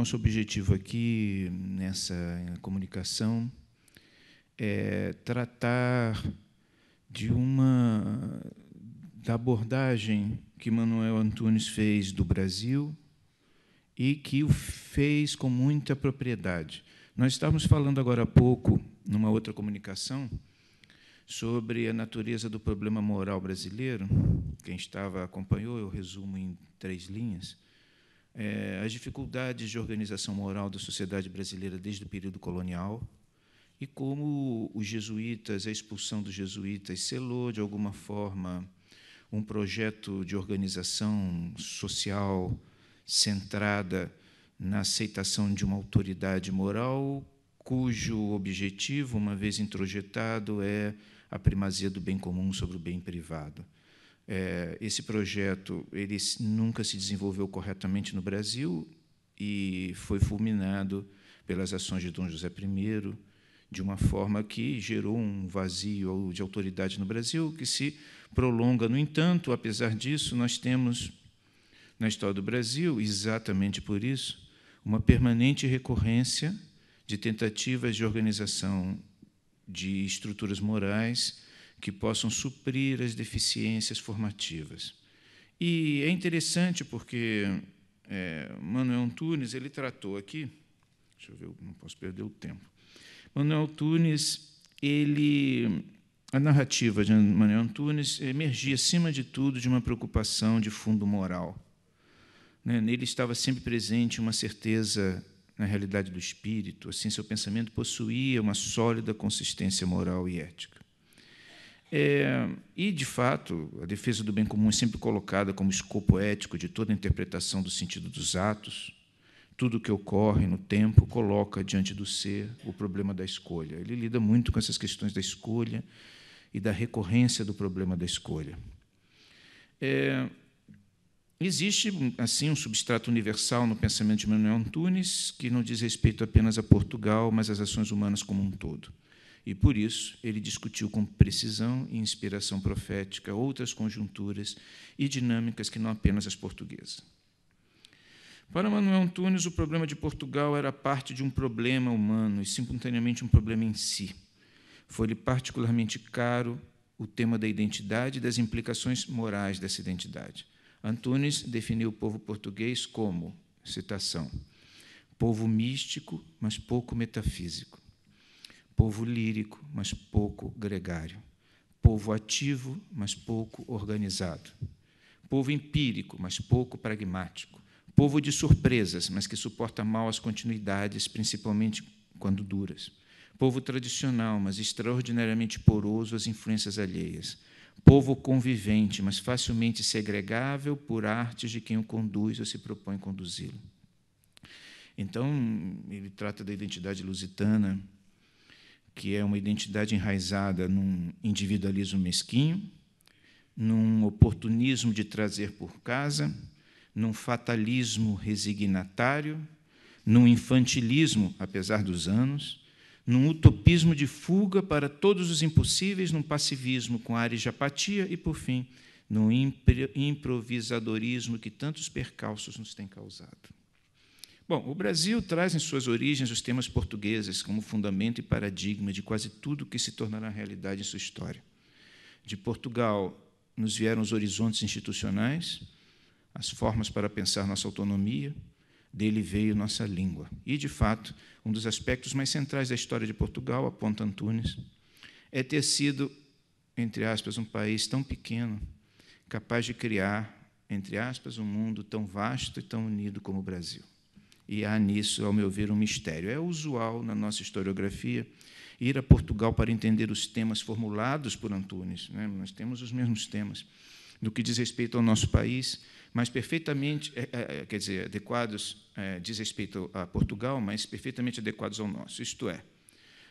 nosso objetivo aqui nessa comunicação é tratar de uma da abordagem que Manuel Antunes fez do Brasil e que o fez com muita propriedade. Nós estávamos falando agora há pouco, numa outra comunicação, sobre a natureza do problema moral brasileiro. Quem estava acompanhou, eu resumo em três linhas é, as dificuldades de organização moral da sociedade brasileira desde o período colonial e como os jesuítas, a expulsão dos jesuítas, selou, de alguma forma, um projeto de organização social centrada na aceitação de uma autoridade moral cujo objetivo, uma vez introjetado, é a primazia do bem comum sobre o bem privado. É, esse projeto ele nunca se desenvolveu corretamente no Brasil e foi fulminado pelas ações de Dom José I, de uma forma que gerou um vazio de autoridade no Brasil que se prolonga. No entanto, apesar disso, nós temos na história do Brasil, exatamente por isso, uma permanente recorrência de tentativas de organização de estruturas morais que possam suprir as deficiências formativas. E é interessante porque é, Manuel Antunes ele tratou aqui, deixa eu ver, não posso perder o tempo. Manuel Antunes, ele a narrativa de Manuel Antunes emergia acima de tudo de uma preocupação de fundo moral. Né? Nele estava sempre presente uma certeza na realidade do espírito, assim seu pensamento possuía uma sólida consistência moral e ética. É, e, de fato, a defesa do bem comum é sempre colocada como escopo ético de toda a interpretação do sentido dos atos. Tudo o que ocorre no tempo coloca diante do ser o problema da escolha. Ele lida muito com essas questões da escolha e da recorrência do problema da escolha. É, existe, assim, um substrato universal no pensamento de Manuel Antunes que não diz respeito apenas a Portugal, mas às ações humanas como um todo. E por isso ele discutiu com precisão e inspiração profética outras conjunturas e dinâmicas que não apenas as portuguesas. Para Manuel Antunes, o problema de Portugal era parte de um problema humano e simultaneamente um problema em si. Foi-lhe particularmente caro o tema da identidade e das implicações morais dessa identidade. Antunes definiu o povo português como, citação, povo místico, mas pouco metafísico povo lírico, mas pouco gregário, povo ativo, mas pouco organizado, povo empírico, mas pouco pragmático, povo de surpresas, mas que suporta mal as continuidades, principalmente quando duras, povo tradicional, mas extraordinariamente poroso às influências alheias, povo convivente, mas facilmente segregável por artes de quem o conduz ou se propõe conduzi-lo. Então, ele trata da identidade lusitana que é uma identidade enraizada num individualismo mesquinho, num oportunismo de trazer por casa, num fatalismo resignatário, num infantilismo, apesar dos anos, num utopismo de fuga para todos os impossíveis, num passivismo com ares de apatia e, por fim, num improvisadorismo que tantos percalços nos tem causado. Bom, o Brasil traz em suas origens os temas portugueses como fundamento e paradigma de quase tudo que se tornará realidade em sua história. De Portugal nos vieram os horizontes institucionais, as formas para pensar nossa autonomia, dele veio nossa língua. E, de fato, um dos aspectos mais centrais da história de Portugal, aponta Antunes, é ter sido, entre aspas, um país tão pequeno, capaz de criar, entre aspas, um mundo tão vasto e tão unido como o Brasil e há nisso, ao meu ver, um mistério. É usual na nossa historiografia ir a Portugal para entender os temas formulados por Antunes. Né? Nós temos os mesmos temas no que diz respeito ao nosso país, mas perfeitamente, é, é, é, quer dizer, adequados, é, diz respeito a Portugal, mas perfeitamente adequados ao nosso. Isto é,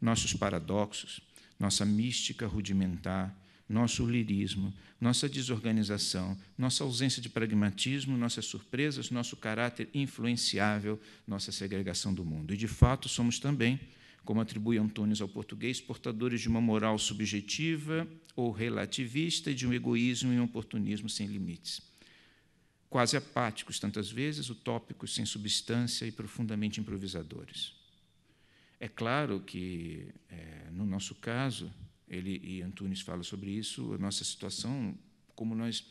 nossos paradoxos, nossa mística rudimentar, nosso lirismo, nossa desorganização, nossa ausência de pragmatismo, nossas surpresas, nosso caráter influenciável, nossa segregação do mundo. E, de fato, somos também, como atribui Antônio ao português, portadores de uma moral subjetiva ou relativista e de um egoísmo e um oportunismo sem limites. Quase apáticos, tantas vezes, utópicos, sem substância e profundamente improvisadores. É claro que, é, no nosso caso, ele e Antunes fala sobre isso, a nossa situação, como nós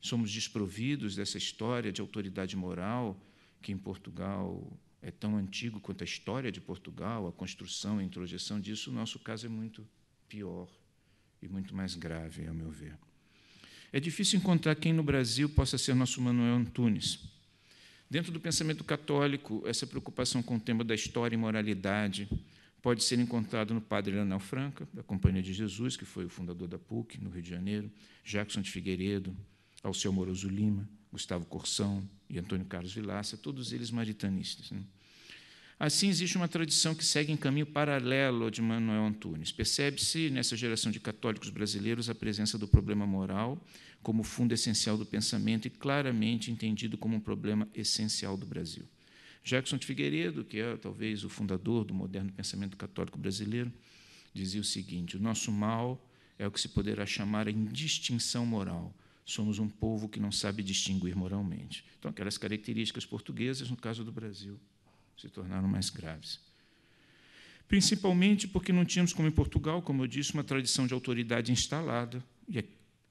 somos desprovidos dessa história de autoridade moral que em Portugal é tão antigo quanto a história de Portugal, a construção, a introjeção disso, o nosso caso é muito pior e muito mais grave, ao meu ver. É difícil encontrar quem no Brasil possa ser nosso Manuel Antunes. Dentro do pensamento católico, essa preocupação com o tema da história e moralidade, pode ser encontrado no padre Leonel Franca, da Companhia de Jesus, que foi o fundador da PUC, no Rio de Janeiro, Jackson de Figueiredo, Alceu Moroso Lima, Gustavo Corsão e Antônio Carlos Vilaça, todos eles maritanistas. Né? Assim, existe uma tradição que segue em caminho paralelo ao de Manuel Antunes. Percebe-se, nessa geração de católicos brasileiros, a presença do problema moral como fundo essencial do pensamento e claramente entendido como um problema essencial do Brasil. Jackson de Figueiredo, que é talvez o fundador do moderno pensamento católico brasileiro, dizia o seguinte: o nosso mal é o que se poderá chamar a indistinção moral. Somos um povo que não sabe distinguir moralmente. Então, aquelas características portuguesas, no caso do Brasil, se tornaram mais graves. Principalmente porque não tínhamos, como em Portugal, como eu disse, uma tradição de autoridade instalada, e é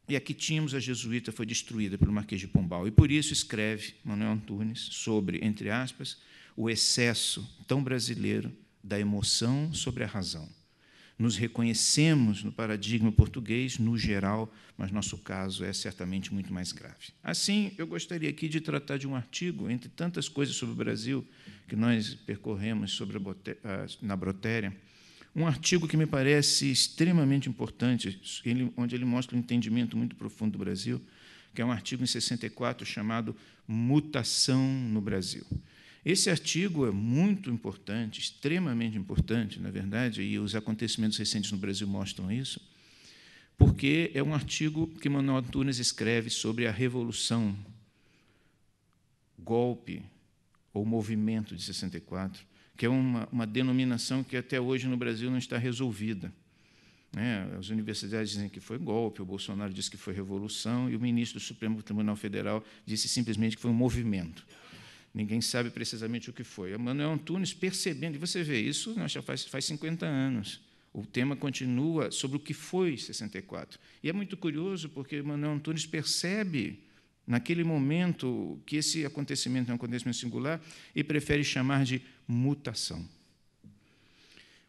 e aqui tínhamos a jesuíta foi destruída pelo Marquês de Pombal. E por isso escreve Manuel Antunes sobre, entre aspas, o excesso tão brasileiro da emoção sobre a razão. Nos reconhecemos no paradigma português, no geral, mas nosso caso é certamente muito mais grave. Assim, eu gostaria aqui de tratar de um artigo, entre tantas coisas sobre o Brasil que nós percorremos sobre a, na Brotéria, um artigo que me parece extremamente importante, onde ele mostra um entendimento muito profundo do Brasil, que é um artigo em 64 chamado Mutação no Brasil. Esse artigo é muito importante, extremamente importante, na verdade, e os acontecimentos recentes no Brasil mostram isso, porque é um artigo que Manuel Antunes escreve sobre a revolução, golpe ou movimento de 64, que é uma, uma denominação que até hoje no Brasil não está resolvida. Né? As universidades dizem que foi golpe, o Bolsonaro disse que foi revolução, e o ministro do Supremo Tribunal Federal disse simplesmente que foi um movimento. Ninguém sabe precisamente o que foi. A Manuel Antunes percebendo, e você vê isso, já faz, faz 50 anos. O tema continua sobre o que foi 64. E é muito curioso, porque Manuel Antunes percebe, naquele momento, que esse acontecimento é um acontecimento singular e prefere chamar de mutação.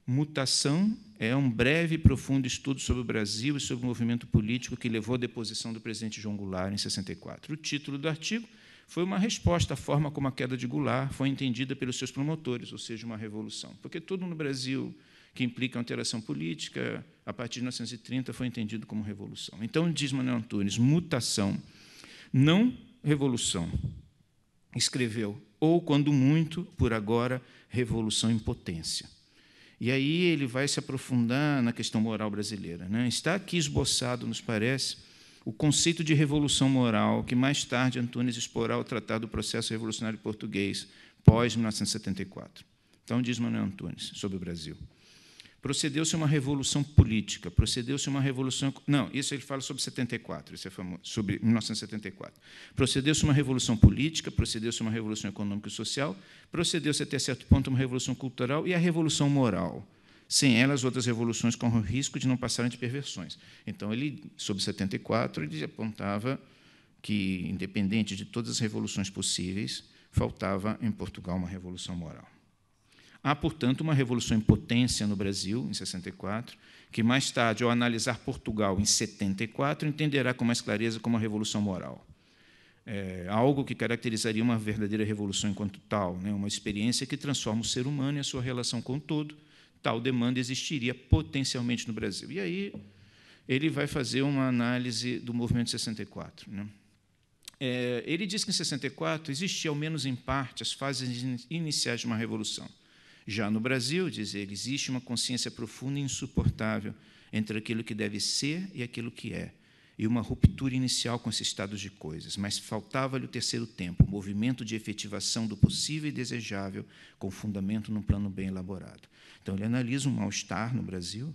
Mutação é um breve e profundo estudo sobre o Brasil e sobre o movimento político que levou à deposição do presidente João Goulart em 64. O título do artigo foi uma resposta à forma como a queda de Goulart foi entendida pelos seus promotores, ou seja, uma revolução. Porque tudo no Brasil que implica alteração política, a partir de 1930, foi entendido como revolução. Então, diz Manuel Antunes, mutação, não revolução. Escreveu ou, quando muito, por agora, revolução em potência. E aí ele vai se aprofundar na questão moral brasileira. Né? Está aqui esboçado, nos parece, o conceito de revolução moral que mais tarde Antunes explorará ao tratar do processo revolucionário português pós 1974. Então diz Manuel Antunes sobre o Brasil. Procedeu-se uma revolução política, procedeu-se uma revolução. Não, isso ele fala sobre 74, isso é famoso, sobre 1974. Procedeu-se uma revolução política, procedeu-se uma revolução econômica e social, procedeu-se até certo ponto uma revolução cultural e a revolução moral. Sem elas, outras revoluções correm o risco de não passarem de perversões. Então, ele, sobre 74, ele apontava que, independente de todas as revoluções possíveis, faltava em Portugal uma revolução moral. Há, portanto, uma revolução em potência no Brasil, em 64, que mais tarde, ao analisar Portugal em 74, entenderá com mais clareza como uma revolução moral. É algo que caracterizaria uma verdadeira revolução enquanto tal, né? uma experiência que transforma o ser humano e a sua relação com o todo. Tal demanda existiria potencialmente no Brasil. E aí ele vai fazer uma análise do movimento 64. Né? É, ele diz que em 64 existia, ao menos em parte, as fases iniciais de uma revolução. Já no Brasil, diz ele, existe uma consciência profunda e insuportável entre aquilo que deve ser e aquilo que é, e uma ruptura inicial com esses estados de coisas, mas faltava-lhe o terceiro tempo, o movimento de efetivação do possível e desejável, com fundamento num plano bem elaborado. Então, ele analisa um mal-estar no Brasil,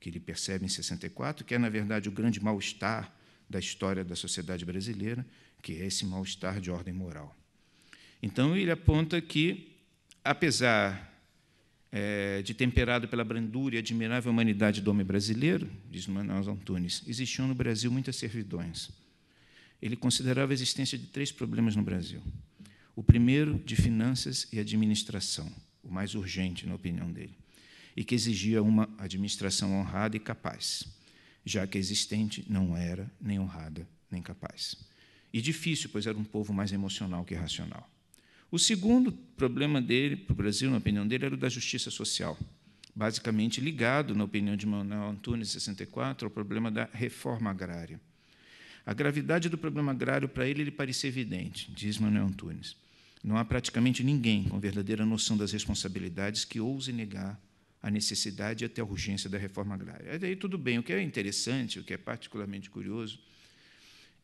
que ele percebe em 64, que é, na verdade, o grande mal-estar da história da sociedade brasileira, que é esse mal-estar de ordem moral. Então, ele aponta que, apesar é, de temperado pela brandura e admirável humanidade do homem brasileiro, diz Manaus Antunes, existiam no Brasil muitas servidões. Ele considerava a existência de três problemas no Brasil. O primeiro, de finanças e administração, o mais urgente, na opinião dele, e que exigia uma administração honrada e capaz, já que a existente não era nem honrada nem capaz. E difícil, pois era um povo mais emocional que racional. O segundo problema dele, para o Brasil, na opinião dele, era o da justiça social, basicamente ligado, na opinião de Manuel Antunes, em 64, ao problema da reforma agrária. A gravidade do problema agrário para ele, ele parecia evidente, diz Manuel Antunes. Não há praticamente ninguém com verdadeira noção das responsabilidades que ouse negar a necessidade e até a urgência da reforma agrária. Daí tudo bem. O que é interessante, o que é particularmente curioso,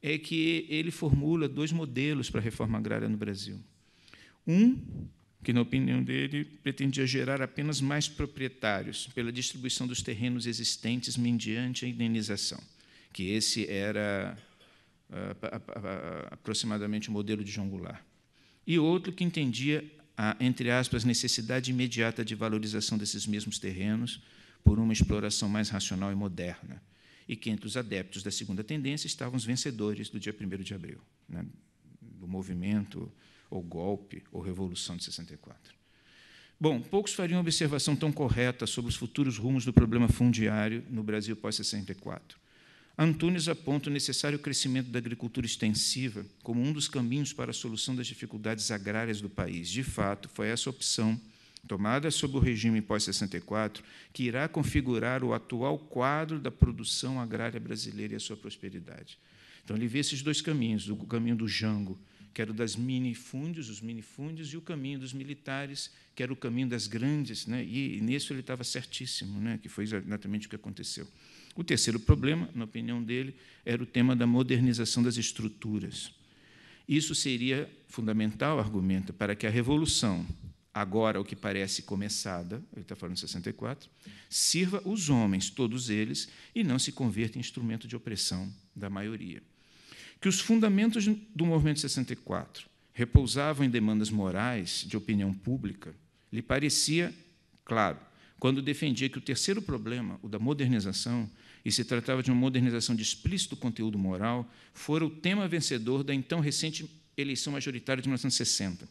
é que ele formula dois modelos para a reforma agrária no Brasil. Um, que, na opinião dele, pretendia gerar apenas mais proprietários pela distribuição dos terrenos existentes mediante a indenização, que esse era ah, aproximadamente o modelo de João Goulart. E outro que entendia a, entre aspas, necessidade imediata de valorização desses mesmos terrenos por uma exploração mais racional e moderna, e que entre os adeptos da segunda tendência estavam os vencedores do dia 1 de abril, né, do movimento ou golpe, ou revolução de 64. Bom, poucos fariam observação tão correta sobre os futuros rumos do problema fundiário no Brasil pós-64. Antunes aponta o necessário crescimento da agricultura extensiva como um dos caminhos para a solução das dificuldades agrárias do país. De fato, foi essa opção, tomada sob o regime pós-64, que irá configurar o atual quadro da produção agrária brasileira e a sua prosperidade. Então, ele vê esses dois caminhos, o caminho do Jango, que era o das minifúndios, os minifúndios, e o caminho dos militares, que era o caminho das grandes, né? e, e nisso ele estava certíssimo, né? que foi exatamente o que aconteceu. O terceiro problema, na opinião dele, era o tema da modernização das estruturas. Isso seria fundamental, argumenta, para que a revolução, agora o que parece começada, ele está falando em 64, sirva os homens, todos eles, e não se converta em instrumento de opressão da maioria que os fundamentos do movimento 64 repousavam em demandas morais de opinião pública, lhe parecia claro quando defendia que o terceiro problema, o da modernização, e se tratava de uma modernização de explícito conteúdo moral, fora o tema vencedor da então recente eleição majoritária de 1960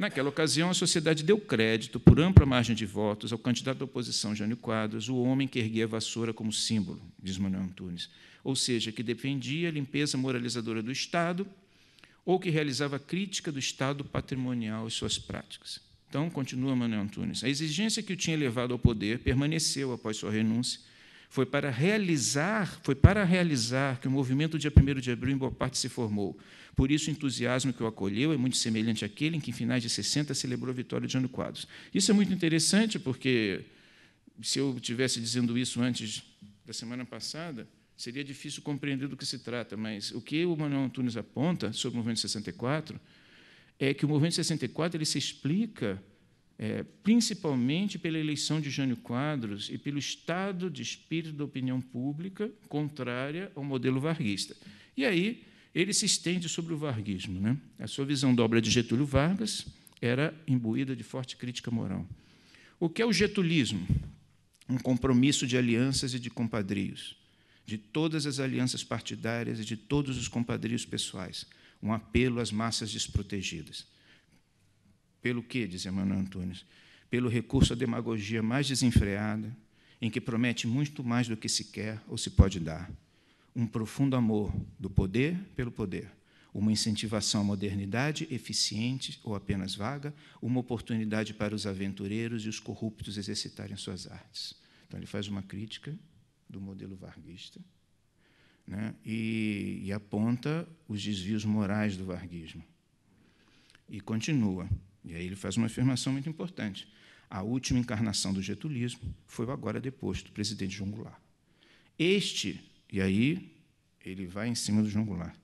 Naquela ocasião, a sociedade deu crédito, por ampla margem de votos, ao candidato da oposição, Jânio Quadros, o homem que erguia a vassoura como símbolo, diz Manuel Antunes, ou seja, que defendia a limpeza moralizadora do Estado ou que realizava crítica do Estado patrimonial e suas práticas. Então, continua Manuel Antunes, a exigência que o tinha levado ao poder permaneceu após sua renúncia, foi para realizar, foi para realizar que o movimento dia 1 de abril em boa parte se formou, por isso, o entusiasmo que o acolheu é muito semelhante àquele em que, em finais de 60, celebrou a vitória de Jânio Quadros. Isso é muito interessante, porque se eu tivesse dizendo isso antes da semana passada, seria difícil compreender do que se trata, mas o que o Manuel Antunes aponta sobre o movimento de 64 é que o movimento de 64 ele se explica é, principalmente pela eleição de Jânio Quadros e pelo estado de espírito da opinião pública contrária ao modelo varguista. E aí ele se estende sobre o varguismo. Né? A sua visão da obra de Getúlio Vargas era imbuída de forte crítica moral. O que é o getulismo? Um compromisso de alianças e de compadrios, de todas as alianças partidárias e de todos os compadrios pessoais, um apelo às massas desprotegidas. Pelo quê, diz Emmanuel Antunes? Pelo recurso à demagogia mais desenfreada, em que promete muito mais do que se quer ou se pode dar um profundo amor do poder pelo poder, uma incentivação à modernidade eficiente ou apenas vaga, uma oportunidade para os aventureiros e os corruptos exercitarem suas artes. Então, ele faz uma crítica do modelo varguista né, e, e aponta os desvios morais do varguismo. E continua. E aí ele faz uma afirmação muito importante. A última encarnação do getulismo foi o agora deposto presidente Jungular. Este e aí ele vai em cima do jongular.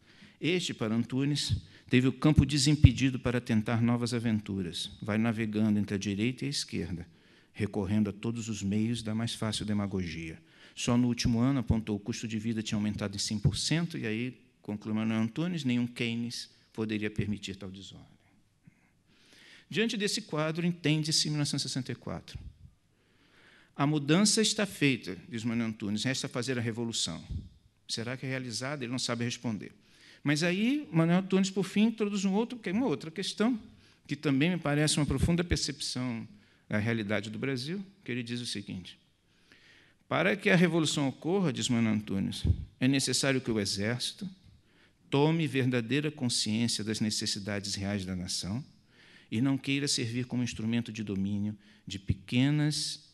Este, para Antunes, teve o campo desimpedido para tentar novas aventuras. Vai navegando entre a direita e a esquerda, recorrendo a todos os meios da mais fácil demagogia. Só no último ano, apontou, o custo de vida tinha aumentado em 5%, e aí, conclui Manuel Antunes, nenhum Keynes poderia permitir tal desordem. Diante desse quadro, entende-se, em 1964, a mudança está feita, diz Manuel Antunes, resta fazer a revolução. Será que é realizada? Ele não sabe responder. Mas aí, Manuel Antunes, por fim, introduz um outro, é uma outra questão, que também me parece uma profunda percepção da realidade do Brasil, que ele diz o seguinte: Para que a revolução ocorra, diz Manuel Antunes, é necessário que o Exército tome verdadeira consciência das necessidades reais da nação e não queira servir como instrumento de domínio de pequenas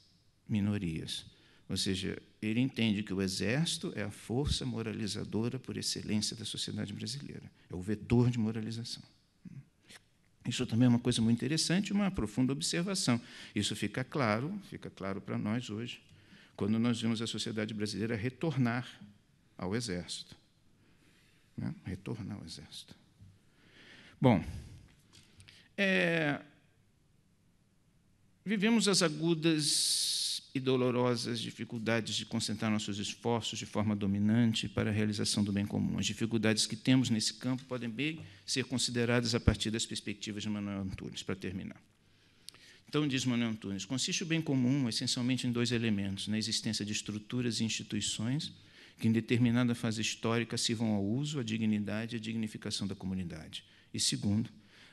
minorias. Ou seja, ele entende que o exército é a força moralizadora por excelência da sociedade brasileira, é o vetor de moralização. Isso também é uma coisa muito interessante, uma profunda observação. Isso fica claro, fica claro para nós hoje, quando nós vimos a sociedade brasileira retornar ao exército. Né? Retornar ao exército. Bom, é, vivemos as agudas e dolorosas dificuldades de concentrar nossos esforços de forma dominante para a realização do bem comum. As dificuldades que temos nesse campo podem bem ser consideradas a partir das perspectivas de Manuel Antunes, para terminar. Então, diz Manuel Antunes, consiste o bem comum essencialmente em dois elementos: na existência de estruturas e instituições que, em determinada fase histórica, sirvam ao uso, à dignidade e à dignificação da comunidade. E, segundo,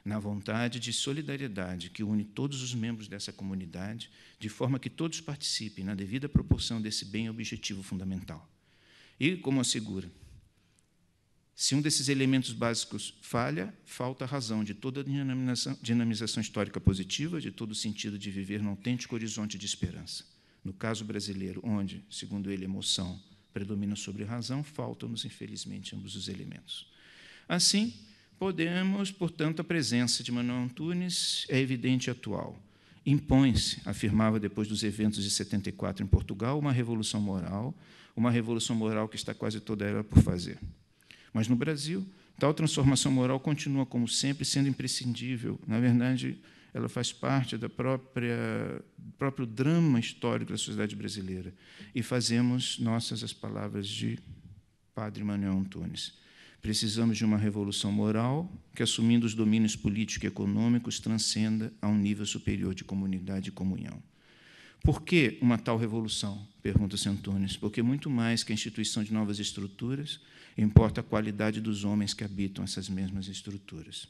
na vontade de solidariedade que une todos os membros dessa comunidade, de forma que todos participem na devida proporção desse bem objetivo fundamental. E, como assegura, se um desses elementos básicos falha, falta a razão de toda dinamização, dinamização histórica positiva, de todo o sentido de viver num autêntico horizonte de esperança. No caso brasileiro, onde, segundo ele, emoção predomina sobre razão, faltam-nos, infelizmente, ambos os elementos. Assim, Podemos, portanto, a presença de Manuel Antunes é evidente e atual. Impõe-se, afirmava depois dos eventos de 74 em Portugal, uma revolução moral, uma revolução moral que está quase toda ela por fazer. Mas no Brasil, tal transformação moral continua, como sempre, sendo imprescindível. Na verdade, ela faz parte da própria próprio drama histórico da sociedade brasileira. E fazemos nossas as palavras de Padre Manuel Antunes. Precisamos de uma revolução moral que, assumindo os domínios político e econômicos, transcenda a um nível superior de comunidade e comunhão. Por que uma tal revolução? Pergunta-se Antunes. Porque muito mais que a instituição de novas estruturas, importa a qualidade dos homens que habitam essas mesmas estruturas.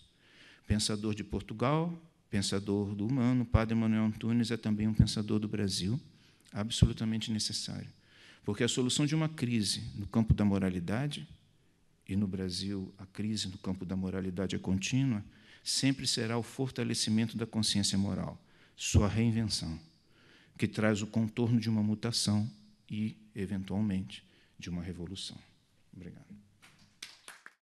Pensador de Portugal, pensador do humano, Padre Manuel Antunes é também um pensador do Brasil, absolutamente necessário. Porque a solução de uma crise no campo da moralidade e no Brasil a crise no campo da moralidade é contínua, sempre será o fortalecimento da consciência moral, sua reinvenção, que traz o contorno de uma mutação e, eventualmente, de uma revolução. Obrigado.